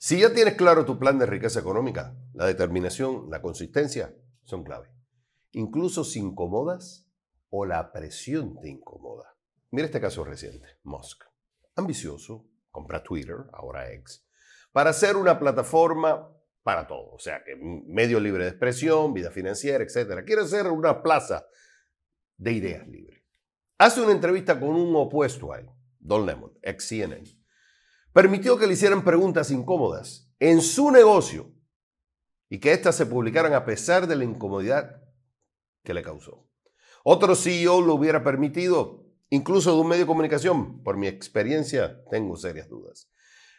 Si ya tienes claro tu plan de riqueza económica, la determinación, la consistencia son clave. Incluso si incomodas o la presión te incomoda. Mira este caso reciente, Musk. Ambicioso, compra Twitter, ahora ex, para hacer una plataforma para todo. O sea, que medio libre de expresión, vida financiera, etc. Quiere ser una plaza de ideas libres. Hace una entrevista con un opuesto a él, Don Lemon, ex CNN permitió que le hicieran preguntas incómodas en su negocio y que éstas se publicaran a pesar de la incomodidad que le causó. Otro CEO lo hubiera permitido, incluso de un medio de comunicación. Por mi experiencia, tengo serias dudas.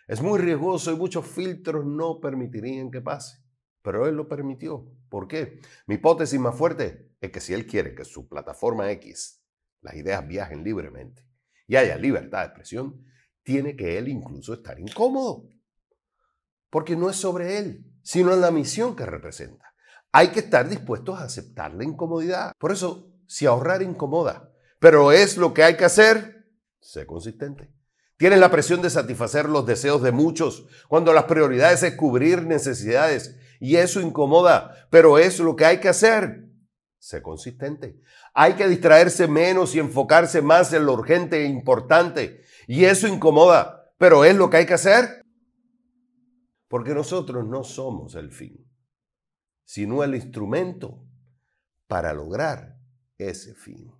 Es muy riesgoso y muchos filtros no permitirían que pase. Pero él lo permitió. ¿Por qué? Mi hipótesis más fuerte es que si él quiere que su plataforma X, las ideas viajen libremente y haya libertad de expresión, tiene que él incluso estar incómodo, porque no es sobre él, sino en la misión que representa. Hay que estar dispuestos a aceptar la incomodidad. Por eso, si ahorrar incomoda, pero es lo que hay que hacer, sé consistente. Tienes la presión de satisfacer los deseos de muchos, cuando las prioridades es cubrir necesidades, y eso incomoda, pero es lo que hay que hacer. Sé consistente. Hay que distraerse menos y enfocarse más en lo urgente e importante. Y eso incomoda, pero es lo que hay que hacer. Porque nosotros no somos el fin, sino el instrumento para lograr ese fin.